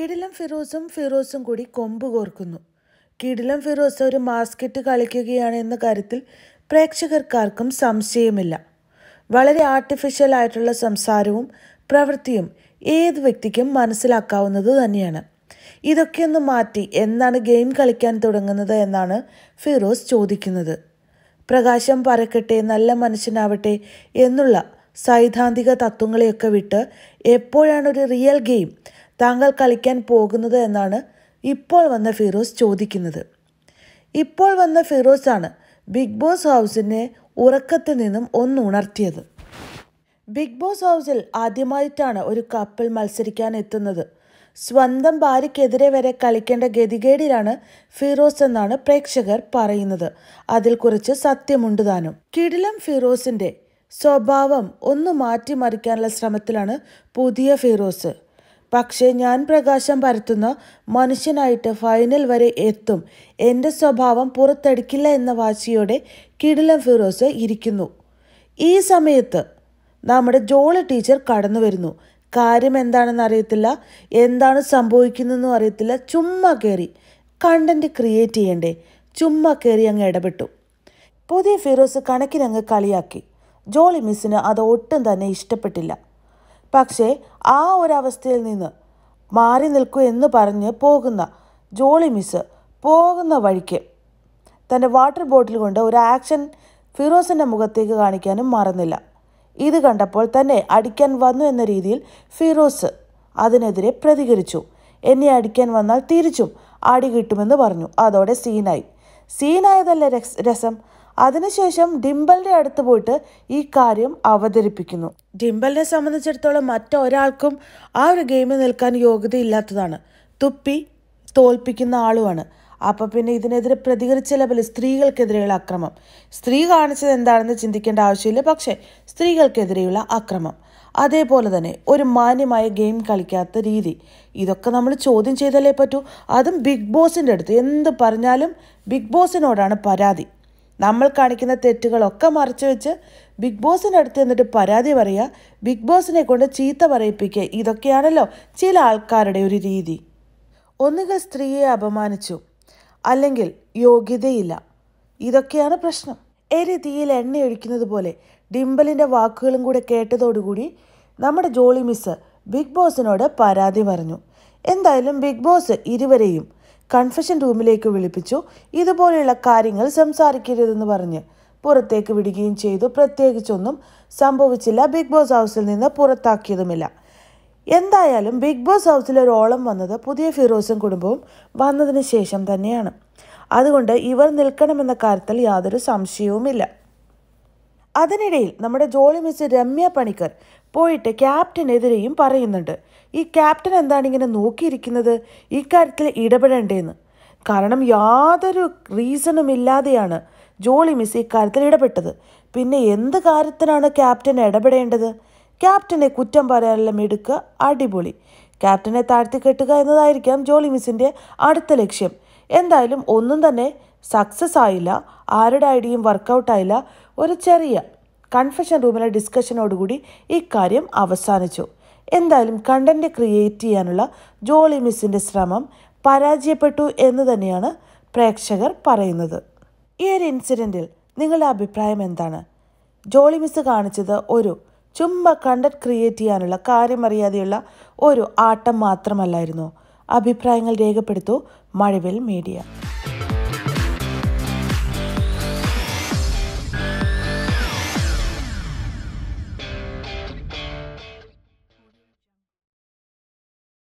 കിടിലം ഫിറോസും ഫിറോസും കൂടി കൊമ്പ് കോർക്കുന്നു കിടിലം ഫിറോസ് ഒരു മാസ്കറ്റ് കളിക്കുകയാണ് എന്ന കാര്യത്തിൽ പ്രേക്ഷകർക്കാർക്കും സംശയമില്ല വളരെ ആർട്ടിഫിഷ്യൽ ആയിട്ടുള്ള സംസാരവും പ്രവൃത്തിയും ഏത് വ്യക്തിക്കും മനസ്സിലാക്കാവുന്നത് തന്നെയാണ് ഇതൊക്കെ ഒന്ന് മാറ്റി എന്നാണ് ഗെയിം കളിക്കാൻ തുടങ്ങുന്നത് എന്നാണ് ഫിറോസ് ചോദിക്കുന്നത് പ്രകാശം പരക്കട്ടെ നല്ല മനുഷ്യനാവട്ടെ എന്നുള്ള സൈദ്ധാന്തിക തത്വങ്ങളെയൊക്കെ വിട്ട് എപ്പോഴാണ് ഒരു റിയൽ ഗെയിം താങ്കൾ കളിക്കാൻ പോകുന്നത് എന്നാണ് ഇപ്പോൾ വന്ന ഫിറോസ് ചോദിക്കുന്നത് ഇപ്പോൾ വന്ന ഫിറോസാണ് ബിഗ് ബോസ് ഹൗസിനെ ഉറക്കത്തിൽ നിന്നും ഒന്ന് ഉണർത്തിയത് ബിഗ് ബോസ് ഹൗസിൽ ആദ്യമായിട്ടാണ് ഒരു കപ്പിൽ മത്സരിക്കാൻ എത്തുന്നത് സ്വന്തം ഭാര്യയ്ക്കെതിരെ വരെ കളിക്കേണ്ട ഗതികേടിലാണ് ഫിറോസ് എന്നാണ് പ്രേക്ഷകർ പറയുന്നത് അതിൽ കുറിച്ച് സത്യമുണ്ട് താനും കിടിലം ഫിറോസിൻ്റെ സ്വഭാവം ഒന്ന് മാറ്റിമറിക്കാനുള്ള ശ്രമത്തിലാണ് പുതിയ ഫിറോസ് പക്ഷേ ഞാൻ പ്രകാശം പരത്തുന്ന മനുഷ്യനായിട്ട് ഫൈനൽ വരെ എത്തും എൻ്റെ സ്വഭാവം പുറത്തെടുക്കില്ല എന്ന വാശിയോടെ കിടിലം ഫിറോസ് ഇരിക്കുന്നു ഈ സമയത്ത് നമ്മുടെ ജോളി ടീച്ചർ കടന്നു വരുന്നു കാര്യം എന്താണെന്ന് അറിയത്തില്ല എന്താണ് സംഭവിക്കുന്നതെന്നും അറിയത്തില്ല ചുമ്മാ കയറി കണ്ടൻറ്റ് ക്രിയേറ്റ് ചെയ്യണ്ടേ ചുമ്മാ കയറി അങ്ങ് ഇടപെട്ടു പുതിയ ഫിറോസ് കണക്കിനങ്ങ് കളിയാക്കി ജോളി മിസ്സിന് അത് ഒട്ടും തന്നെ ഇഷ്ടപ്പെട്ടില്ല പക്ഷേ ആ ഒരവസ്ഥയിൽ നിന്ന് മാറി നിൽക്കൂ എന്ന് പറഞ്ഞ് പോകുന്ന ജോളി മിസ് പോകുന്ന വഴിക്ക് തൻ്റെ വാട്ടർ ബോട്ടിൽ കൊണ്ട് ഒരു ആക്ഷൻ ഫിറോസിൻ്റെ മുഖത്തേക്ക് കാണിക്കാനും മറന്നില്ല ഇത് കണ്ടപ്പോൾ തന്നെ അടിക്കാൻ വന്നു എന്ന രീതിയിൽ ഫിറോസ് അതിനെതിരെ പ്രതികരിച്ചു എന്നെ അടിക്കാൻ വന്നാൽ തിരിച്ചും അടി കിട്ടുമെന്ന് പറഞ്ഞു അതോടെ സീനായി സീനായതല്ല രസം അതിനുശേഷം ഡിംബലിന്റെ അടുത്ത് പോയിട്ട് ഈ കാര്യം അവതരിപ്പിക്കുന്നു ഡിംബലിനെ സംബന്ധിച്ചിടത്തോളം മറ്റൊരാൾക്കും ആ ഒരു ഗെയിമിൽ നിൽക്കാൻ യോഗ്യത ഇല്ലാത്തതാണ് തുപ്പി തോൽപ്പിക്കുന്ന ആളുമാണ് അപ്പോൾ പിന്നെ ഇതിനെതിരെ പ്രതികരിച്ച ലെവലിൽ സ്ത്രീകൾക്കെതിരെയുള്ള അക്രമം സ്ത്രീ കാണിച്ചത് എന്താണെന്ന് ചിന്തിക്കേണ്ട ആവശ്യമില്ല പക്ഷേ സ്ത്രീകൾക്കെതിരെയുള്ള അക്രമം അതേപോലെ തന്നെ ഒരു മാന്യമായ ഗെയിം കളിക്കാത്ത രീതി ഇതൊക്കെ നമ്മൾ ചോദ്യം ചെയ്താലേ പറ്റൂ അതും ബിഗ് ബോസിൻ്റെ അടുത്ത് എന്ത് പറഞ്ഞാലും ബിഗ് ബോസിനോടാണ് പരാതി നമ്മൾ കാണിക്കുന്ന തെറ്റുകളൊക്കെ മറച്ചു വെച്ച് ബിഗ് ബോസിൻ്റെ അടുത്ത് എന്നിട്ട് പരാതി പറയുക ബിഗ് ബോസിനെ കൊണ്ട് ചീത്ത പറയിപ്പിക്കുക ഇതൊക്കെയാണല്ലോ ചില ആൾക്കാരുടെ ഒരു രീതി ഒന്നുകിൽ സ്ത്രീയെ അപമാനിച്ചു അല്ലെങ്കിൽ യോഗ്യതയില്ല ഇതൊക്കെയാണ് പ്രശ്നം എരി തീയിൽ എണ്ണയൊഴിക്കുന്നത് പോലെ ഡിംബലിൻ്റെ വാക്കുകളും കൂടെ കേട്ടതോടുകൂടി നമ്മുടെ ജോളി മിസ് ബിഗ് ബോസിനോട് പരാതി പറഞ്ഞു എന്തായാലും ബിഗ് ബോസ് ഇരുവരെയും കൺഫഷൻ റൂമിലേക്ക് വിളിപ്പിച്ചു ഇതുപോലെയുള്ള കാര്യങ്ങൾ സംസാരിക്കരുതെന്ന് പറഞ്ഞ് പുറത്തേക്ക് വിടുകയും ചെയ്തു പ്രത്യേകിച്ചൊന്നും സംഭവിച്ചില്ല ബിഗ് ബോസ് ഹൗസിൽ നിന്ന് പുറത്താക്കിയതുമില്ല എന്തായാലും ബിഗ് ബോസ് ഹൗസിൽ ഒരോളം വന്നത് പുതിയ ഫിറോസും കുടുംബവും വന്നതിന് ശേഷം തന്നെയാണ് അതുകൊണ്ട് ഇവർ നിൽക്കണമെന്ന കാര്യത്തിൽ യാതൊരു സംശയവുമില്ല അതിനിടയിൽ നമ്മുടെ ജോളി മിസ് രമ്യ പണിക്കർ പോയിട്ട് ക്യാപ്റ്റനെതിരെയും പറയുന്നുണ്ട് ഈ ക്യാപ്റ്റൻ എന്താണ് ഇങ്ങനെ നോക്കിയിരിക്കുന്നത് ഇക്കാര്യത്തിൽ ഇടപെടേണ്ടേന്ന് കാരണം യാതൊരു റീസണും ഇല്ലാതെയാണ് ജോളി മിസ് ഇക്കാര്യത്തിൽ ഇടപെട്ടത് പിന്നെ എന്ത് കാര്യത്തിനാണ് ക്യാപ്റ്റൻ ഇടപെടേണ്ടത് ക്യാപ്റ്റനെ കുറ്റം പറയാനെല്ലാം എടുക്കുക അടിപൊളി ക്യാപ്റ്റനെ താഴ്ത്തി കെട്ടുക എന്നതായിരിക്കാം ജോളി മിസ്സിൻ്റെ അടുത്ത ലക്ഷ്യം എന്തായാലും ഒന്നും തന്നെ സക്സസ് ആയില്ല ആരുടെ ഐഡിയും വർക്കൗട്ടായില്ല ഒരു ചെറിയ കൺഫഷൻ റൂമിലെ ഡിസ്കഷനോടുകൂടി ഇക്കാര്യം അവസാനിച്ചു എന്തായാലും കണ്ടന്റ് ക്രിയേറ്റ് ചെയ്യാനുള്ള ജോളി മിസ്സിൻ്റെ ശ്രമം പരാജയപ്പെട്ടു എന്ന് തന്നെയാണ് പ്രേക്ഷകർ പറയുന്നത് ഈ ഒരു ഇൻസിഡൻറ്റിൽ നിങ്ങളുടെ അഭിപ്രായം എന്താണ് ജോളി മിസ് കാണിച്ചത് ഒരു ചുമ്മാ കണ്ടന്റ് ക്രിയേറ്റ് ചെയ്യാനുള്ള കാര്യമറിയാതെയുള്ള ഒരു ആട്ടം മാത്രമല്ലായിരുന്നു അഭിപ്രായങ്ങൾ രേഖപ്പെടുത്തൂ മഴവിൽ മീഡിയ